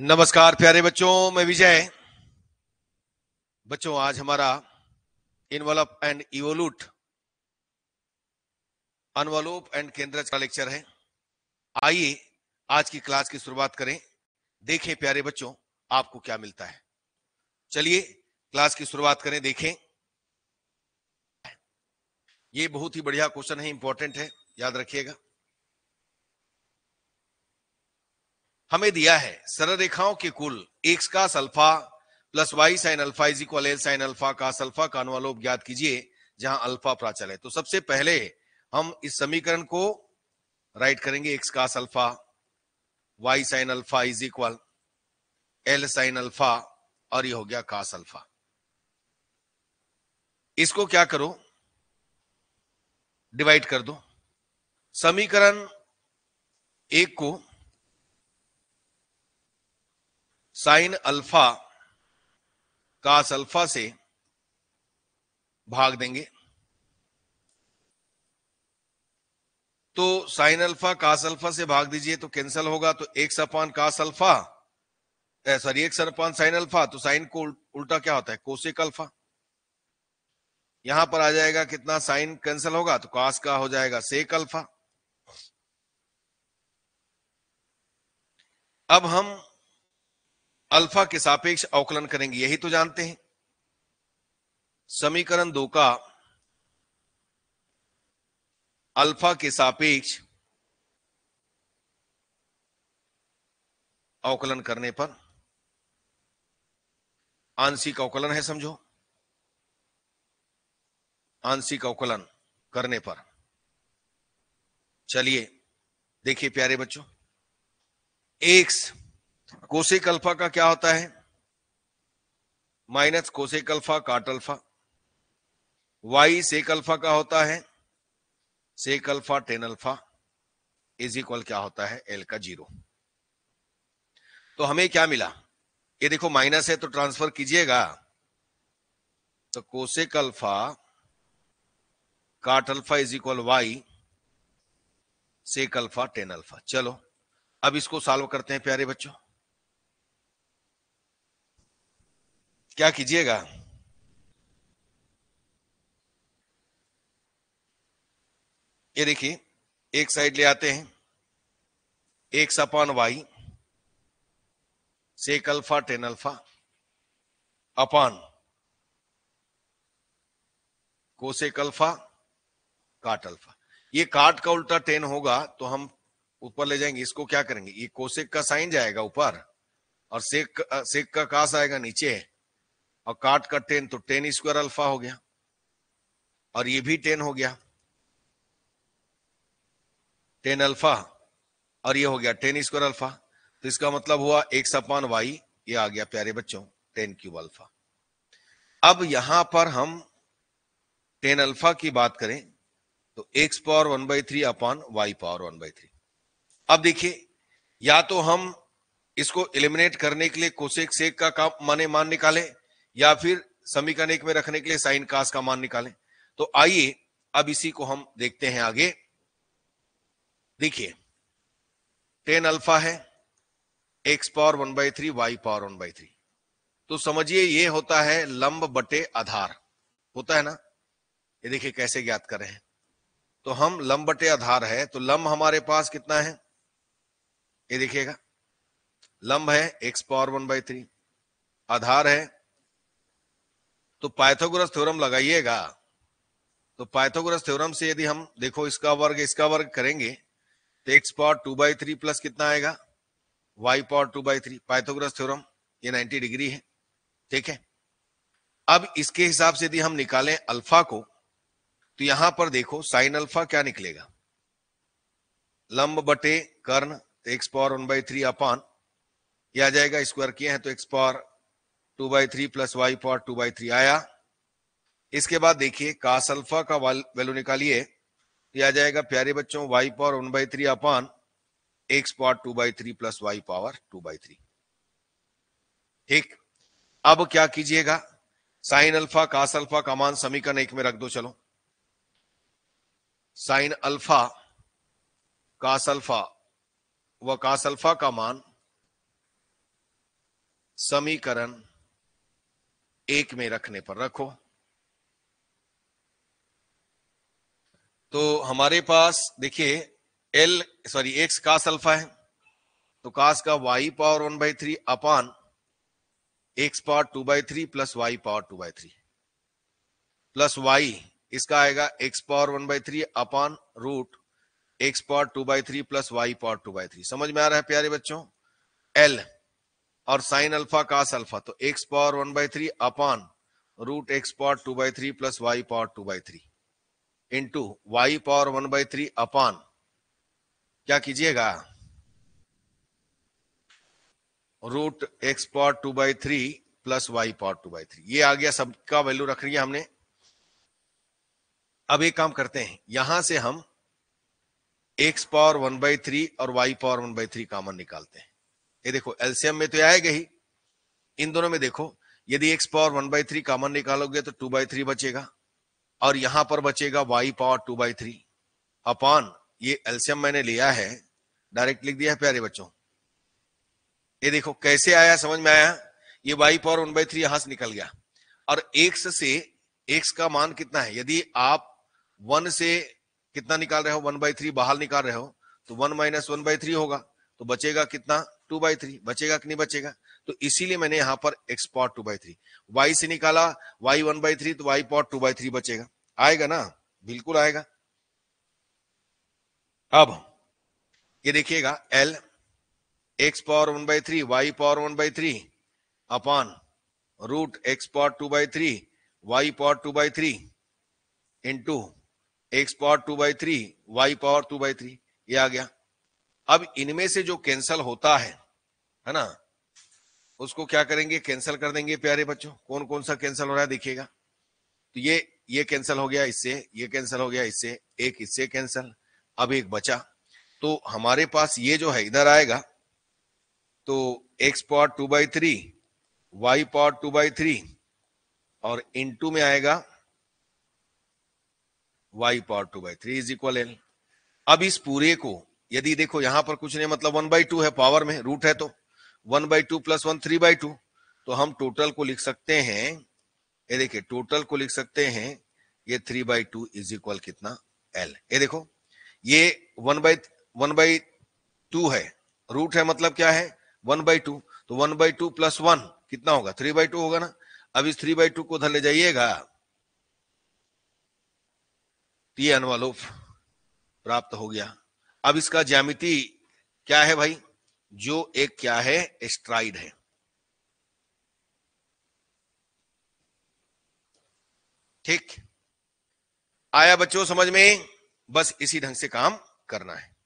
नमस्कार प्यारे बच्चों मैं विजय बच्चों आज हमारा envelope and evolute envelope and केंद्र का लेक्चर है आइए आज की क्लास की शुरुआत करें देखें प्यारे बच्चों आपको क्या मिलता है चलिए क्लास की शुरुआत करें देखें ये बहुत ही बढ़िया क्वेश्चन है इंपॉर्टेंट है याद रखिएगा हमें दिया है सरल रेखाओं के कुल एक्स का alpha plus y sine alpha is equal l sine alpha का अल्फा का अनुवालोप ज्ञात कीजिए जहां अल्फा प्राचल है तो सबसे पहले हम इस समीकरण को राइट करेंगे एक्स का alpha y sine alpha is equal l sine alpha और ये हो गया कास अल्फा इसको क्या करो डिवाइड कर दो समीकरण एक को साइन अल्फा कास अल्फा से भाग देंगे तो साइन अल्फा कास अल्फा से भाग दीजिए तो कैंसिल होगा तो एक सपान कास अल्फा सॉरी एक सरपान साइन अल्फा तो साइन को उल्टा क्या होता है कोशिक अल्फा यहां पर आ जाएगा कितना साइन कैंसिल होगा तो कास का हो जाएगा सेक अल्फा अब हम अल्फा के सापेक्ष अवकलन करेंगे यही तो जानते हैं समीकरण दो का अल्फा के सापेक्ष अवकलन करने पर आंशिक अवकलन है समझो आंशिक अवकलन करने पर चलिए देखिए प्यारे बच्चों एक्स कोशिक अल्फा का क्या होता है minus cosec alpha cot alpha y sec alpha का होता है sec alpha tan alpha is equal क्या होता है एल का जीरो तो हमें क्या मिला ये देखो माइनस है तो ट्रांसफर कीजिएगा तो cosec alpha cot alpha is equal y sec alpha tan alpha चलो अब इसको सॉल्व करते हैं प्यारे बच्चों क्या कीजिएगा ये देखिए एक साइड ले आते हैं एक upon y sec alpha tan alpha upon cosec alpha cot alpha ये काट का उल्टा टेन होगा तो हम ऊपर ले जाएंगे इसको क्या करेंगे ये कोसेक का साइन जाएगा ऊपर और सेक सेक का कास आएगा नीचे और काट का टेन तो टेन स्क्वायर अल्फा हो गया और ये भी टेन हो गया टेन अल्फा और ये हो गया टेन स्क्वायर अल्फा तो इसका मतलब हुआ एक सपान वाई ये आ गया प्यारे बच्चों टेन क्यूब अल्फा अब यहां पर हम टेन अल्फा की बात करें तो x power one by three upon y power one by three अब देखिए या तो हम इसको एलिमिनेट करने के लिए कोशेक सेक का काम माने मान निकाले या फिर समीकरण एक में रखने के लिए साइन कास का मान निकालें तो आइए अब इसी को हम देखते हैं आगे देखिए टेन अल्फा है x power one by three y power one by three तो समझिए ये होता है लंब बटे आधार होता है ना ये देखिए कैसे ज्ञात कर रहे हैं तो हम लंब बटे आधार है तो लंब हमारे पास कितना है ये देखिएगा लंब है x power one by three आधार है तो पाइथागोरस थ्योरम लगाइएगा तो पाइथागोरस थ्योरम से यदि हम देखो इसका वर्ग इसका वर्ग करेंगे तो x power two by three plus कितना आएगा y power two by three Pythagoras theorem ये 90 डिग्री है ठीक है अब इसके हिसाब से यदि हम निकालें अल्फा को तो यहां पर देखो साइन अल्फा क्या निकलेगा लंब बटे कर्ण x power one by three upon यह आ जाएगा स्क्वायर किए हैं तो x power two by three plus y power two by three आया इसके बाद देखिए कास अल्फा का वैल्यू निकालिए आ जाएगा प्यारे बच्चों y power one by three upon x power two by three plus y power two by three ठीक अब क्या कीजिएगा साइन अल्फा कास अल्फा का मान समीकरण एक में रख दो चलो साइन अल्फा कास अल्फा व कास अल्फा का मान समीकरण एक में रखने पर रखो तो हमारे पास देखिए l sorry x cos alpha है तो कास का y power one by three upon x power two by three plus y power two by three plus y इसका आएगा x power one by three upon root x power two by three plus y power two by three समझ में आ रहा है प्यारे बच्चों l और साइन अल्फा कास अल्फा तो x power one by three upon root x power two by three plus y power two by three into y power one by three upon क्या कीजिएगा root x power two by three plus y power two by three ये आ गया सबका value रख लिया हमने अब एक काम करते हैं यहां से हम x power one by three और y power one by three common निकालते हैं ये देखो एल्सियम में तो आएगा ही इन दोनों में देखो यदि x power one by three common निकालोगे तो टू बाई थ्री बचेगा और यहां पर बचेगा y power two by three upon ये एल्सियम मैंने लिया है डायरेक्ट लिख दिया है प्यारे बच्चों ये देखो कैसे आया समझ में आया ये y power one by three यहां से निकल गया और एक्स से एक्स का मान कितना है यदि आप वन से कितना निकाल रहे हो वन बाई थ्री बाहर निकाल रहे हो तो one minus one by three होगा तो बचेगा कितना टू बाई थ्री बचेगा कि नहीं बचेगा तो इसीलिए मैंने यहां पर x power two by three y से निकाला वाई वन बाई थ्री तो y power two by three बचेगा आएगा ना बिल्कुल आएगा अब ये देखिएगा l x power one by three y power one by three upon root x power two by three y power two by three into x power two by three y power two by three ये आ गया अब इनमें से जो cancel होता है है ना उसको क्या करेंगे कैंसल कर देंगे प्यारे बच्चों कौन कौन सा कैंसल हो रहा है देखिएगा तो ये ये कैंसल हो गया इससे ये कैंसिल हो गया इससे एक इससे कैंसिल अब एक बचा तो हमारे पास ये जो है इधर आएगा तो x power two by three y power two by three और इन टू में आएगा y power two by three is equal l अब इस पूरे को यदि देखो यहां पर कुछ नहीं मतलब वन बाई टू है पावर में रूट है तो one by two plus one three by two तो हम टोटल को लिख सकते हैं ये देखिए टोटल को लिख सकते हैं ये three by two is equal कितना एल ये देखो ये one by one by two है रूट है मतलब क्या है वन बाई टू तो one by two plus one कितना होगा थ्री बाई टू होगा ना अब इस थ्री बाई टू को धर ले जाइएगा ये प्राप्त हो गया अब इसका ज्यामिति क्या है भाई जो एक क्या है स्ट्राइड है ठीक आया बच्चों समझ में बस इसी ढंग से काम करना है